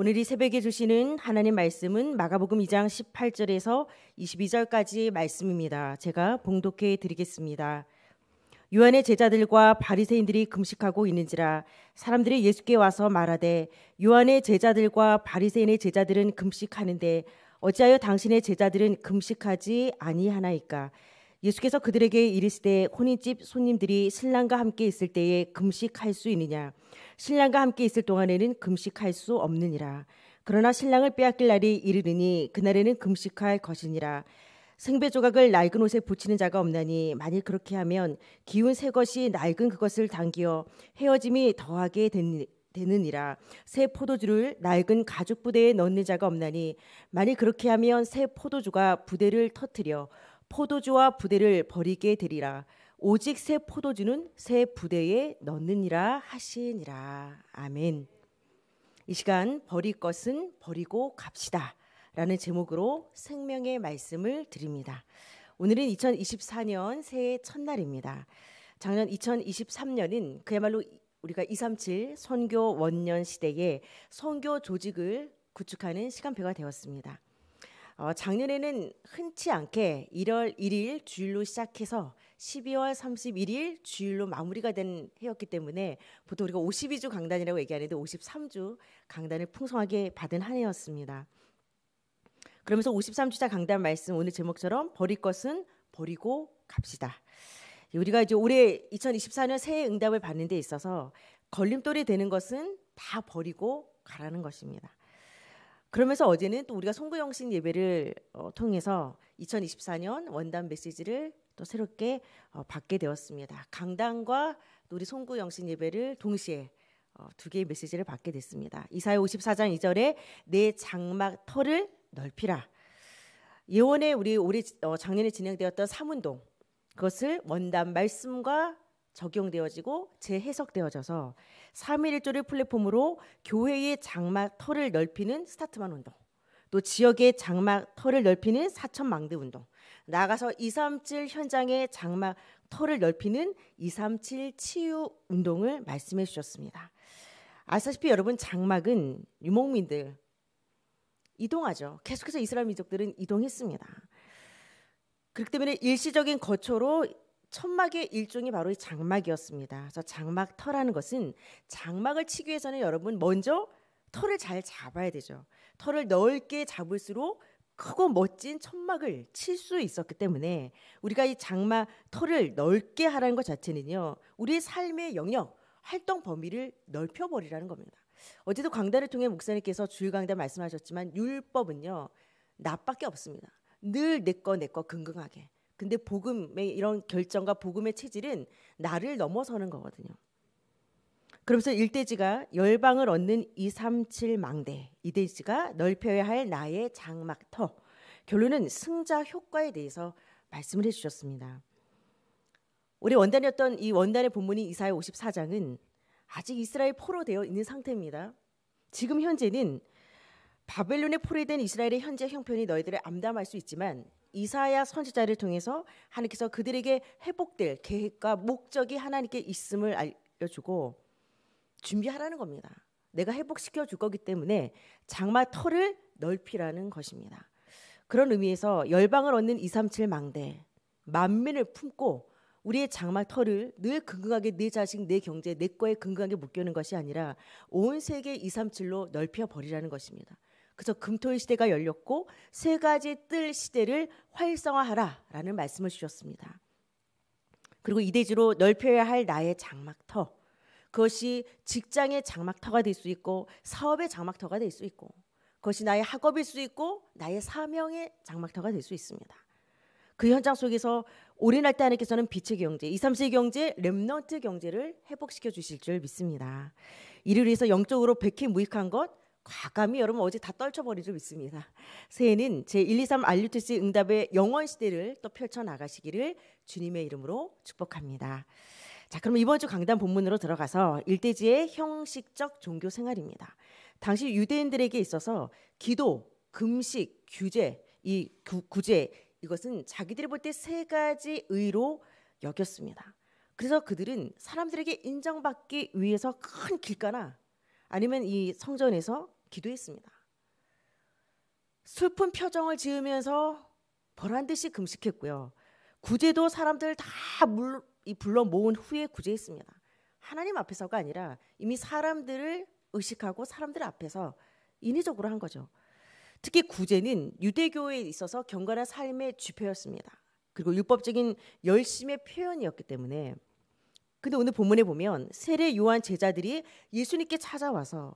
오늘 이 새벽에 주시는 하나님 말씀은 마가복음 2장 18절에서 22절까지 말씀입니다. 제가 봉독해 드리겠습니다. 요한의 제자들과 바리새인들이 금식하고 있는지라 사람들이 예수께 와서 말하되 요한의 제자들과 바리새인의 제자들은 금식하는데 어찌하여 당신의 제자들은 금식하지 아니하나이까 예수께서 그들에게 이르시되 혼인집 손님들이 신랑과 함께 있을 때에 금식할 수 있느냐 신랑과 함께 있을 동안에는 금식할 수 없느니라 그러나 신랑을 빼앗길 날이 이르르니 그날에는 금식할 것이니라 생배 조각을 낡은 옷에 붙이는 자가 없나니 만일 그렇게 하면 기운 새 것이 낡은 그것을 당기어 헤어짐이 더하게 되니 되느니라 새 포도주를 낡은 가죽 부대에 넣는 자가 없나니 만일 그렇게 하면 새 포도주가 부대를 터뜨려 포도주와 부대를 버리게 되리라 오직 새 포도주는 새 부대에 넣느니라 하시니라 아멘. 이 시간 버릴 것은 버리고 갑시다. 라는 제목으로 생명의 말씀을 드립니다. 오늘은 2024년 새해 첫날입니다. 작년 2023년은 그야말로 우리가 237 선교 원년 시대에 선교 조직을 구축하는 시간표가 되었습니다. 어, 작년에는 흔치 않게 1월 1일 주일로 시작해서 12월 31일 주일로 마무리가 된 해였기 때문에 보통 우리가 52주 강단이라고 얘기하는데 53주 강단을 풍성하게 받은 한 해였습니다. 그러면서 5 3주자 강단 말씀 오늘 제목처럼 버릴 것은 버리고 갑시다. 우리가 이제 올해 2024년 새해 응답을 받는 데 있어서 걸림돌이 되는 것은 다 버리고 가라는 것입니다. 그러면서 어제는 또 우리가 송구영신 예배를 어, 통해서 2024년 원단 메시지를 또 새롭게 어, 받게 되었습니다. 강당과 우리 송구영신 예배를 동시에 어, 두 개의 메시지를 받게 됐습니다. 이사야 54장 2절에 내 장막 털을 넓히라. 예원에 우리 올해 어, 작년에 진행되었던 삼운동 그것을 원단 말씀과 적용되어지고 재해석되어져서 3.1조를 플랫폼으로 교회의 장막 털을 넓히는 스타트만 운동, 또 지역의 장막 털을 넓히는 사천망대 운동, 나가서 237 현장의 장막 털을 넓히는 237 치유 운동을 말씀해 주셨습니다. 아시다시피 여러분 장막은 유목민들 이동하죠. 계속해서 이스라엘 민족들은 이동했습니다. 그렇기 때문에 일시적인 거처로 천막의 일종이 바로 이 장막이었습니다. 그래서 장막 터라는 것은 장막을 치기 위해서는 여러분 먼저 터를 잘 잡아야 되죠. 터를 넓게 잡을수록 크고 멋진 천막을 칠 수 있었기 때문에 우리가 이 장막 터를 넓게 하라는 것 자체는요. 우리의 삶의 영역, 활동 범위를 넓혀버리라는 겁니다. 어제도 강단을 통해 목사님께서 주일 강단 말씀하셨지만 율법은요. 나밖에 없습니다. 늘내거내거근근하게 근데 복음의 이런 결정과 복음의 체질은 나를 넘어서는 거거든요. 그러면서 일대지가 열방을 얻는 237 망대, 이대지가 넓혀야 할 나의 장막터. 결론은 승자 효과에 대해서 말씀을 해 주셨습니다. 우리 원단이었던 이 원단의 본문인 이사야 54장은 아직 이스라엘 포로 되어 있는 상태입니다. 지금 현재는 바벨론에 포로된 이스라엘의 현재 형편이 너희들을 암담할 수 있지만 이사야 선지자를 통해서 하나님께서 그들에게 회복될 계획과 목적이 하나님께 있음을 알려주고 준비하라는 겁니다. 내가 회복시켜 줄 거기 때문에 장마 털을 넓히라는 것입니다. 그런 의미에서 열방을 얻는 237 망대 만민을 품고 우리의 장마 털을 늘 근근하게 내 자식, 내 경제, 내 거에 근근하게 묶여는 것이 아니라 온 세계 237로 넓혀 버리라는 것입니다. 그래서 금토일 시대가 열렸고 세 가지 뜰 시대를 활성화하라라는 말씀을 주셨습니다. 그리고 이대지로 넓혀야 할 나의 장막터 그것이 직장의 장막터가 될 수 있고 사업의 장막터가 될 수 있고 그것이 나의 학업일 수 있고 나의 사명의 장막터가 될 수 있습니다. 그 현장 속에서 올해 날때 하나님께서는 빛의 경제, 2, 3세 경제, 렘넌트 경제를 회복시켜 주실 줄 믿습니다. 이를 위해서 영적으로 백해 무익한 것, 과감히 여러분 어제 다 떨쳐버린 적 있습니다. 새해는 제123 알류티스 응답의 영원 시대를 또 펼쳐 나가시기를 주님의 이름으로 축복합니다. 자, 그럼 이번 주 강단 본문으로 들어가서 일대지의 형식적 종교 생활입니다. 당시 유대인들에게 있어서 기도, 금식, 규제, 이 구, 구제 이것은 자기들이 볼 때 세 가지 의로 여겼습니다. 그래서 그들은 사람들에게 인정받기 위해서 큰 길가나 아니면 이 성전에서 기도했습니다. 슬픈 표정을 지으면서 벌한 듯이 금식했고요. 구제도 사람들 다 불러 모은 후에 구제했습니다. 하나님 앞에서가 아니라 이미 사람들을 의식하고 사람들 앞에서 인위적으로 한 거죠. 특히 구제는 유대교에 있어서 경건한 삶의 지표였습니다. 그리고 율법적인 열심의 표현이었기 때문에 근데 오늘 본문에 보면 세례 요한 제자들이 예수님께 찾아와서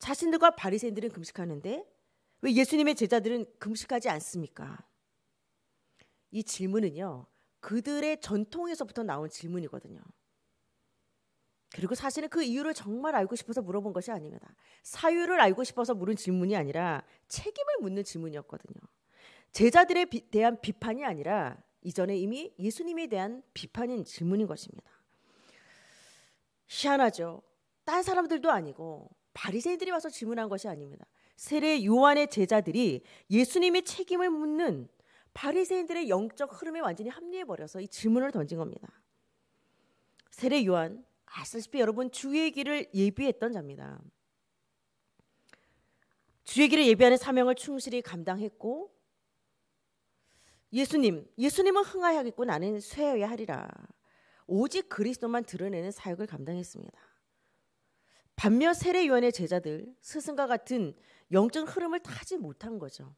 자신들과 바리새인들은 금식하는데 왜 예수님의 제자들은 금식하지 않습니까? 이 질문은요. 그들의 전통에서부터 나온 질문이거든요. 그리고 사실은 그 이유를 정말 알고 싶어서 물어본 것이 아닙니다. 사유를 알고 싶어서 물은 질문이 아니라 책임을 묻는 질문이었거든요. 제자들에 비, 대한 비판이 아니라 이전에 이미 예수님에 대한 비판인 질문인 것입니다. 희한하죠. 딴 사람들도 아니고 바리새인들이 와서 질문한 것이 아닙니다. 세례 요한의 제자들이 예수님의 책임을 묻는 바리새인들의 영적 흐름에 완전히 합리해 버려서 이 질문을 던진 겁니다. 세례 요한 아시다시피 여러분 주의 길을 예비했던 자입니다. 주의 길을 예비하는 사명을 충실히 감당했고 예수님, 예수님은 흥하야겠고 나는 쇠여야 하리라. 오직 그리스도만 드러내는 사역을 감당했습니다. 반면 세례요한의 제자들 스승과 같은 영적 흐름을 타지 못한 거죠.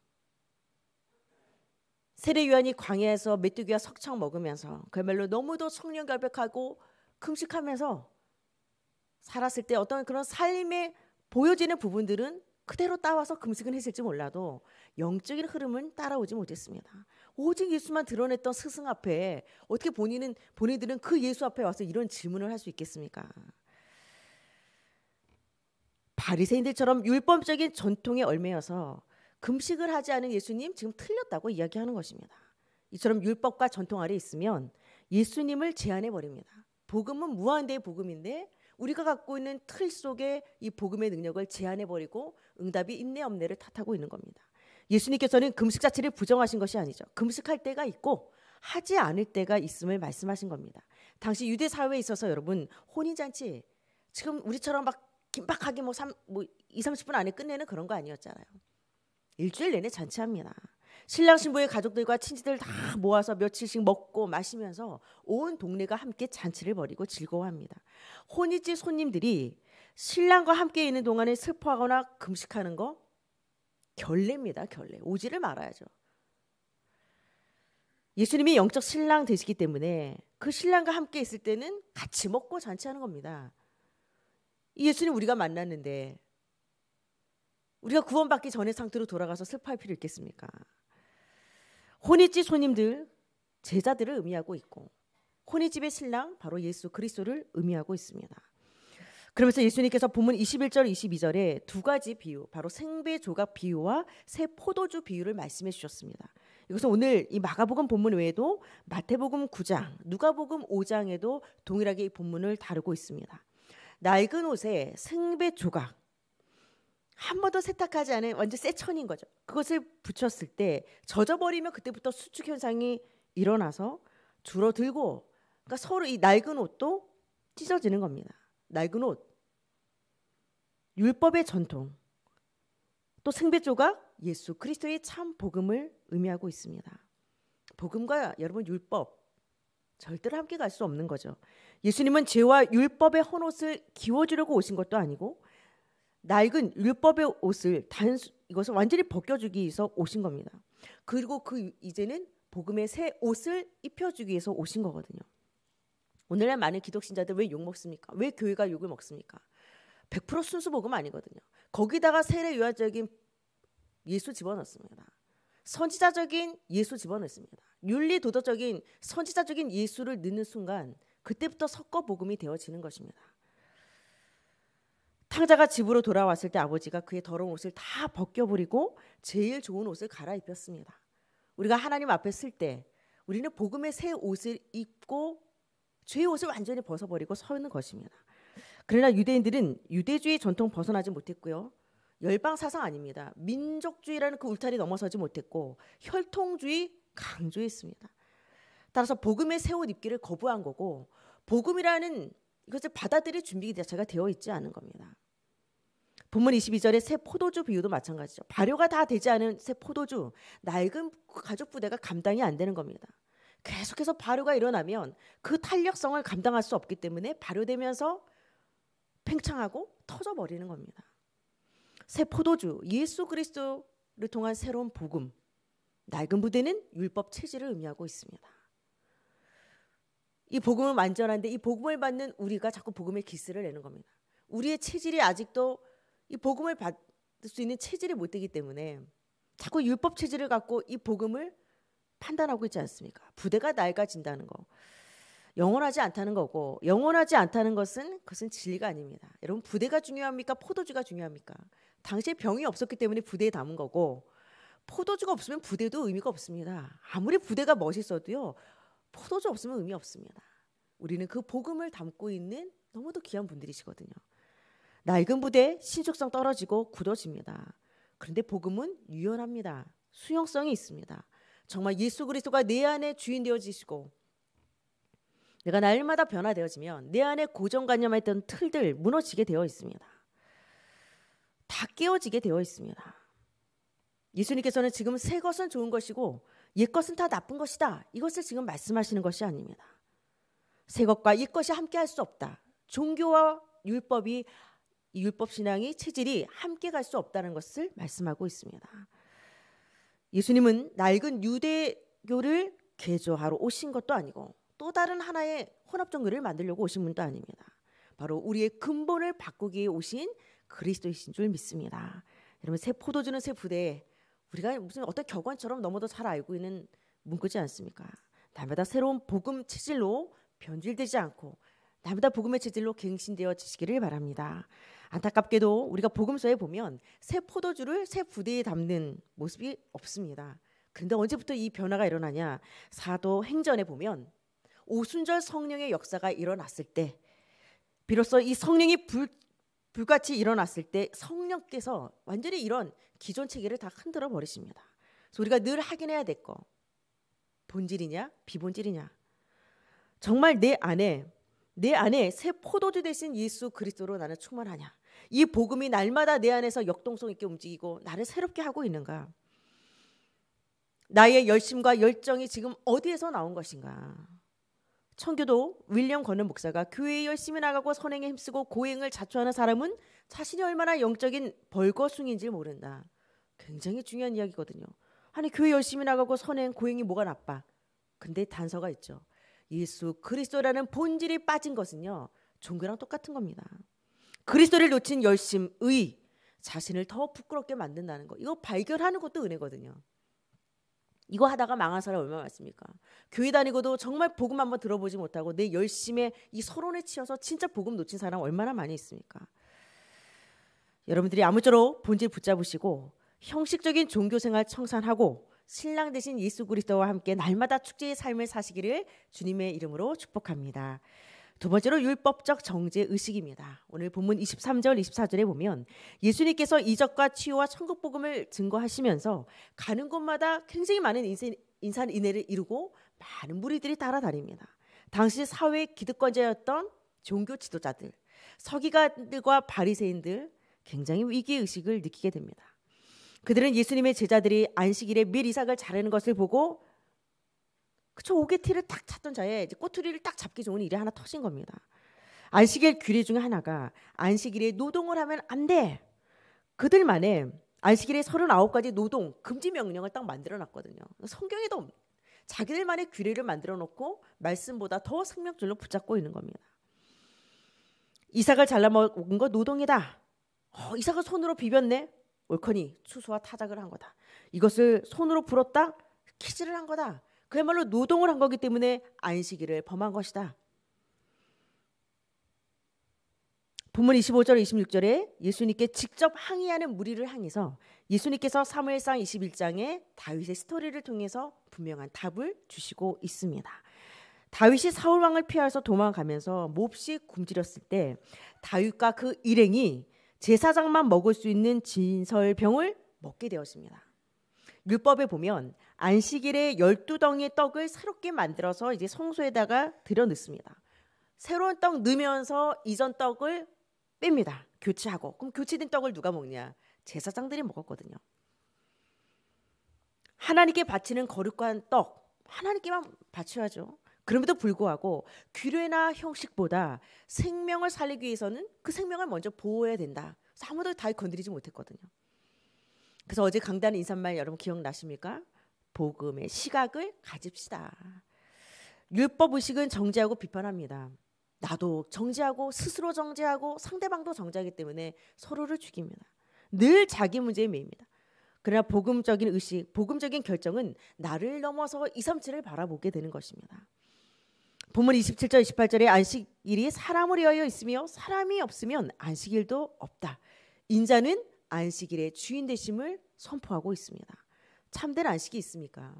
세례요한이 광야에서 메뚜기와 석창 먹으면서 그야말로 너무도 성령 결백하고 금식하면서 살았을 때 어떤 그런 삶에 보여지는 부분들은 그대로 따와서 금식은 했을지 몰라도 영적인 흐름은 따라오지 못했습니다. 오직 예수만 드러냈던 스승 앞에 어떻게 본인은 본인들은 그 예수 앞에 와서 이런 질문을 할 수 있겠습니까? 바리새인들처럼 율법적인 전통에 얽매여서 금식을 하지 않은 예수님 지금 틀렸다고 이야기하는 것입니다. 이처럼 율법과 전통 아래 있으면 예수님을 제한해 버립니다. 복음은 무한대의 복음인데 우리가 갖고 있는 틀 속에 이 복음의 능력을 제한해 버리고 응답이 인내 없네를 탓하고 있는 겁니다. 예수님께서는 금식 자체를 부정하신 것이 아니죠. 금식할 때가 있고 하지 않을 때가 있음을 말씀하신 겁니다. 당시 유대 사회에 있어서 여러분 혼인 잔치 지금 우리처럼 막 긴박하게 뭐, 3, 뭐 2, 30분 안에 끝내는 그런 거 아니었잖아요. 일주일 내내 잔치합니다. 신랑 신부의 가족들과 친지들 다 모아서 며칠씩 먹고 마시면서 온 동네가 함께 잔치를 벌이고 즐거워합니다. 혼인집 손님들이 신랑과 함께 있는 동안에 슬퍼하거나 금식하는 거 결례입니다. 결례. 오지를 말아야죠. 예수님이 영적 신랑 되시기 때문에 그 신랑과 함께 있을 때는 같이 먹고 잔치하는 겁니다. 예수님 우리가 만났는데 우리가 구원받기 전의 상태로 돌아가서 슬퍼할 필요 있겠습니까? 혼인집 손님들 제자들을 의미하고 있고 혼인집의 신랑 바로 예수 그리스도를 의미하고 있습니다. 그러면서 예수님께서 본문 21절 22절에 두 가지 비유, 바로 생배 조각 비유와 새 포도주 비유를 말씀해 주셨습니다. 이것은 오늘 이 마가복음 본문 외에도 마태복음 9장, 누가복음 5장에도 동일하게 이 본문을 다루고 있습니다. 낡은 옷에 생배 조각 한 번도 세탁하지 않은 완전 새 천인 거죠. 그것을 붙였을 때 젖어버리면 그때부터 수축 현상이 일어나서 줄어들고 그러니까 서로 이 낡은 옷도 찢어지는 겁니다. 낡은 옷 율법의 전통 또생배 조각 예수 그리스도의 참 복음을 의미하고 있습니다. 복음과 여러분 율법 절대로 함께 갈 수 없는 거죠. 예수님은 죄와 율법의 헌옷을 기워주려고 오신 것도 아니고 낡은 율법의 옷을 단수 이것을 완전히 벗겨주기 위해서 오신 겁니다. 그리고 그 이제는 복음의 새 옷을 입혀주기 위해서 오신 거거든요. 오늘날 많은 기독신자들 왜 욕 먹습니까? 왜 교회가 욕을 먹습니까? 100% 순수 복음 아니거든요. 거기다가 세례 유화적인 예수 집어넣습니다. 선지자적인 예수 집어넣습니다. 윤리 도덕적인 선지자적인 예수를 넣는 순간 그때부터 섞어 복음이 되어지는 것입니다. 탕자가 집으로 돌아왔을 때 아버지가 그의 더러운 옷을 다 벗겨버리고 제일 좋은 옷을 갈아입혔습니다. 우리가 하나님 앞에 쓸때 우리는 복음의 새 옷을 입고 죄의 옷을 완전히 벗어버리고 서 있는 것입니다. 그러나 유대인들은 유대주의 전통 벗어나지 못했고요. 열방 사상 아닙니다. 민족주의라는 그 울타리 넘어서지 못했고 혈통주의 강조했습니다. 따라서 복음의 새 옷 입기를 거부한 거고 복음이라는 이것을 받아들일 준비 자체가 되어 있지 않은 겁니다. 본문 22절의 새 포도주 비유도 마찬가지죠. 발효가 다 되지 않은 새 포도주, 낡은 가족 부대가 감당이 안 되는 겁니다. 계속해서 발효가 일어나면 그 탄력성을 감당할 수 없기 때문에 발효되면서 팽창하고 터져버리는 겁니다. 새 포도주 예수 그리스도를 통한 새로운 복음 낡은 부대는 율법 체질을 의미하고 있습니다. 이 복음은 완전한데 이 복음을 받는 우리가 자꾸 복음의 기스를 내는 겁니다. 우리의 체질이 아직도 이 복음을 받을 수 있는 체질이 못 되기 때문에 자꾸 율법 체질을 갖고 이 복음을 판단하고 있지 않습니까? 부대가 낡아진다는 거. 영원하지 않다는 거고 영원하지 않다는 것은 그것은 진리가 아닙니다. 여러분 부대가 중요합니까? 포도주가 중요합니까? 당시에 병이 없었기 때문에 부대에 담은 거고 포도주가 없으면 부대도 의미가 없습니다. 아무리 부대가 멋있어도요. 포도주 없으면 의미 없습니다. 우리는 그 복음을 담고 있는 너무도 귀한 분들이시거든요. 낡은 부대 신속성 떨어지고 굳어집니다. 그런데 복음은 유연합니다. 수용성이 있습니다. 정말 예수 그리스도가 내 안에 주인 되어지시고 내가 날마다 변화되어지면 내 안에 고정관념했던 틀들 무너지게 되어 있습니다. 다 깨어지게 되어 있습니다. 예수님께서는 지금 새 것은 좋은 것이고 옛 것은 다 나쁜 것이다. 이것을 지금 말씀하시는 것이 아닙니다. 새 것과 옛 것이 함께 할 수 없다. 종교와 율법이 율법 신앙이 체질이 함께 갈 수 없다는 것을 말씀하고 있습니다. 예수님은 낡은 유대교를 개조하러 오신 것도 아니고 또 다른 하나의 혼합 종교를 만들려고 오신 분도 아닙니다. 바로 우리의 근본을 바꾸기 에 오신 그리스도이신 줄 믿습니다. 여러분 새 포도주는 새부대 우리가 무슨 어떤 격언처럼 너무도 잘 알고 있는 문구지 않습니까? 날마다 새로운 복음 체질로 변질되지 않고 날마다 복음의 체질로 갱신되어지시기를 바랍니다. 안타깝게도 우리가 복음서에 보면 새 포도주를 새 부대에 담는 모습이 없습니다. 그런데 언제부터 이 변화가 일어나냐? 사도 행전에 보면 오순절 성령의 역사가 일어났을 때 비로소 이 성령이 불 불같이 일어났을 때 성령께서 완전히 이런 기존 체계를 다 흔들어 버리십니다. 그래서 우리가 늘 확인해야 될 거. 본질이냐 비본질이냐. 정말 내 안에 내 안에 새 포도주 대신 예수 그리스도로 나는 충만하냐. 이 복음이 날마다 내 안에서 역동성 있게 움직이고 나를 새롭게 하고 있는가. 나의 열심과 열정이 지금 어디에서 나온 것인가. 청교도 윌리엄 건너 목사가 교회에 열심히 나가고 선행에 힘쓰고 고행을 자초하는 사람은 자신이 얼마나 영적인 벌거숭인지 모른다. 굉장히 중요한 이야기거든요. 아니 교회 열심히 나가고 선행 고행이 뭐가 나빠? 근데 단서가 있죠. 예수 그리스도라는 본질이 빠진 것은요. 종교랑 똑같은 겁니다. 그리스도를 놓친 열심의 자신을 더 부끄럽게 만든다는 거. 이거 발견하는 것도 은혜거든요. 이거 하다가 망한 사람 얼마나 많습니까? 교회 다니고도 정말 복음 한번 들어보지 못하고 내 열심에 이 서론에 치여서 진짜 복음 놓친 사람 얼마나 많이 있습니까? 여러분들이 아무쪼록 본질 붙잡으시고 형식적인 종교 생활 청산하고 신랑 대신 예수 그리스도와 함께 날마다 축제의 삶을 사시기를 주님의 이름으로 축복합니다. 두 번째로 율법적 정죄 의식입니다. 오늘 본문 23절 24절에 보면 예수님께서 이적과 치유와 천국 복음을 증거하시면서 가는 곳마다 굉장히 많은 인생, 인산 인해를 이루고 많은 무리들이 따라다닙니다. 당시 사회 기득권자였던 종교 지도자들, 서기관들과 바리새인들 굉장히 위기 의식을 느끼게 됩니다. 그들은 예수님의 제자들이 안식일에 밀 이삭을 자르는 것을 보고 그쵸 오게티를 딱 찾던 자에 이제 꼬투리를 딱 잡기 좋은 일이 하나 터진 겁니다. 안식일 규례 중에 하나가 안식일에 노동을 하면 안 돼. 그들만의 안식일에 39가지 노동 금지 명령을 딱 만들어 놨거든요. 성경에도 자기들만의 규례를 만들어 놓고 말씀보다 더 생명줄로 붙잡고 있는 겁니다. 이삭을 잘라먹은 거 노동이다. 어, 이삭을 손으로 비볐네. 옳거니 추수와 타작을 한 거다. 이것을 손으로 불었다. 키즈를한 거다. 그야말로 노동을 한 거기 때문에 안식일을 범한 것이다. 본문 25절 26절에 예수님께 직접 항의하는 무리를 향해서 예수님께서 사무엘상 21장에 다윗의 스토리를 통해서 분명한 답을 주시고 있습니다. 다윗이 사울 왕을 피하여서 도망가면서 몹시 굶주렸을 때 다윗과 그 일행이 제사장만 먹을 수 있는 진설병을 먹게 되었습니다. 율법에 보면 안식일에 열두 덩이 떡을 새롭게 만들어서 이제 성소에다가 들여 넣습니다. 새로운 떡 넣으면서 이전 떡을 뺍니다. 교체하고. 그럼 교체된 떡을 누가 먹냐? 제사장들이 먹었거든요. 하나님께 바치는 거룩한 떡. 하나님께만 바쳐야죠. 그럼에도 불구하고 규례나 형식보다 생명을 살리기 위해서는 그 생명을 먼저 보호해야 된다. 아무도 다 건드리지 못했거든요. 그래서 어제 강단 인사말 여러분 기억나십니까? 복음의 시각을 가집시다. 율법 의식은 정죄하고 비판합니다. 나도 정죄하고 스스로 정죄하고 상대방도 정죄하기 때문에 서로를 죽입니다. 늘 자기 문제에 매입니다. 그러나 복음적인 의식, 복음적인 결정은 나를 넘어서 2, 3, 7을 바라보게 되는 것입니다. 본문 27절, 28절에 안식일이 사람을 위하여 있으며 사람이 없으면 안식일도 없다. 인자는 안식일의 주인 되심을 선포하고 있습니다. 참된 안식이 있습니까?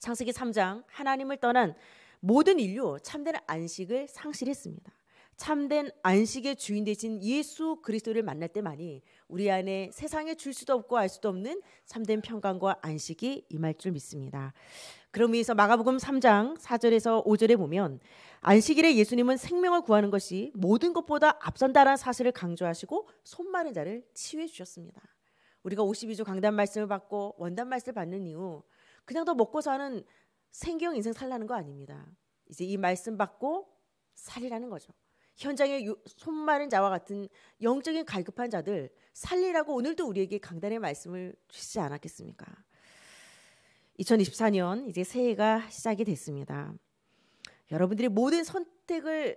창세기 3장 하나님을 떠난 모든 인류 참된 안식을 상실했습니다. 참된 안식의 주인 되신 예수 그리스도를 만날 때만이 우리 안에 세상에 줄 수도 없고 알 수도 없는 참된 평강과 안식이 임할 줄 믿습니다. 그럼 위에서 마가복음 3장 4절에서 5절에 보면 안식일에 예수님은 생명을 구하는 것이 모든 것보다 앞선다라는 사실을 강조하시고 손 마른 자를 치유해 주셨습니다. 우리가 52주 강단 말씀을 받고 원단 말씀을 받는 이유 그냥 더 먹고 사는 생경 인생 살라는 거 아닙니다. 이제 이 말씀 받고 살이라는 거죠. 현장에 손 마른 자와 같은 영적인 갈급한 자들 살리라고 오늘도 우리에게 강단의 말씀을 주시지 않았겠습니까? 2024년 이제 새해가 시작이 됐습니다. 여러분들이 모든 선택을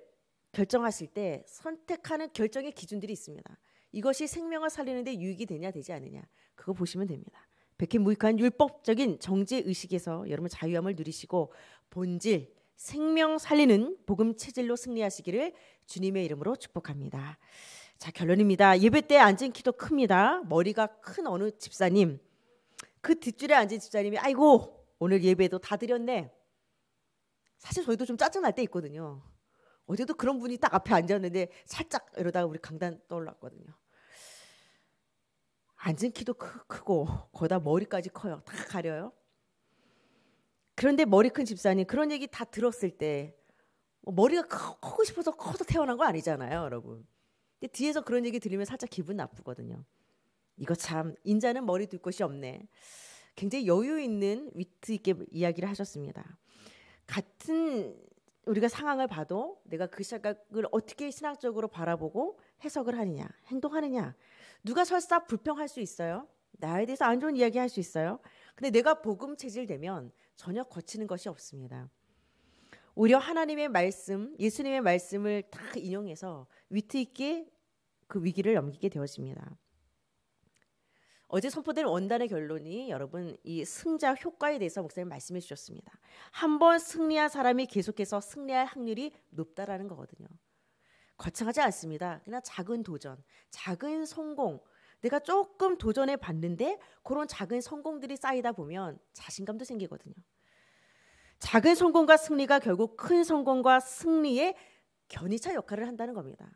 결정하실 때 선택하는 결정의 기준들이 있습니다. 이것이 생명을 살리는데 유익이 되냐 되지 않느냐 그거 보시면 됩니다. 백해무익한 율법적인 정죄 의식에서 여러분 자유함을 누리시고 본질 생명 살리는 복음 체질로 승리하시기를 주님의 이름으로 축복합니다. 자 결론입니다. 예배 때 앉은 키도 큽니다. 머리가 큰 어느 집사님 그 뒷줄에 앉은 집사님이 아이고 오늘 예배도 다 드렸네 사실 저희도 좀 짜증날 때 있거든요. 어제도 그런 분이 딱 앞에 앉았는데 살짝 이러다가 우리 강단 떠올랐거든요. 앉은 키도 크, 크고 거다 머리까지 커요. 다 가려요. 그런데 머리 큰 집사님 그런 얘기 다 들었을 때 뭐 머리가 크, 크고 싶어서 커서 태어난 거 아니잖아요, 여러분. 근데 뒤에서 그런 얘기 들으면 살짝 기분 나쁘거든요. 이거 참 인자는 머리 둘 곳이 없네. 굉장히 여유 있는 위트 있게 이야기를 하셨습니다. 같은 우리가 상황을 봐도 내가 그 시각을 어떻게 신학적으로 바라보고 해석을 하느냐, 행동하느냐. 누가 설사 불평할 수 있어요. 나에 대해서 안 좋은 이야기 할 수 있어요. 근데 내가 복음 체질되면 전혀 거치는 것이 없습니다. 오히려 하나님의 말씀, 예수님의 말씀을 다 인용해서 위트 있게 그 위기를 넘기게 되어집니다. 어제 선포된 원단의 결론이 여러분 이 승자 효과에 대해서 목사님 말씀해 주셨습니다. 한 번 승리한 사람이 계속해서 승리할 확률이 높다라는 거거든요. 거창하지 않습니다. 그냥 작은 도전, 작은 성공. 내가 조금 도전해 봤는데 그런 작은 성공들이 쌓이다 보면 자신감도 생기거든요. 작은 성공과 승리가 결국 큰 성공과 승리의 견이차 역할을 한다는 겁니다.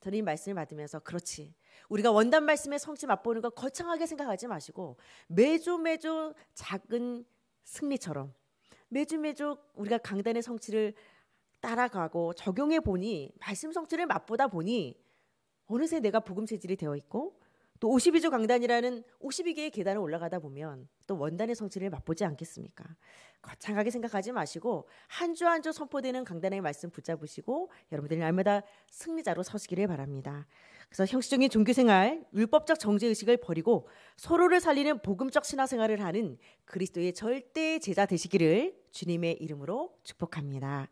저는 이 말씀을 받으면서 그렇지. 우리가 원단 말씀의 성취 맛보는 걸 거창하게 생각하지 마시고 매주 매주 작은 승리처럼 매주 매주 우리가 강단의 성취를 따라가고 적용해 보니 말씀 성취를 맛보다 보니 어느새 내가 복음 체질이 되어 있고 또 52조 강단이라는 52개의 계단을 올라가다 보면 또 원단의 성질을 맛보지 않겠습니까? 거창하게 생각하지 마시고 한 주 한 주 선포되는 강단의 말씀 붙잡으시고 여러분들이 날마다 승리자로 서시기를 바랍니다. 그래서 형식적인 종교생활, 율법적 정죄의식을 버리고 서로를 살리는 복음적 신화생활을 하는 그리스도의 절대 제자 되시기를 주님의 이름으로 축복합니다.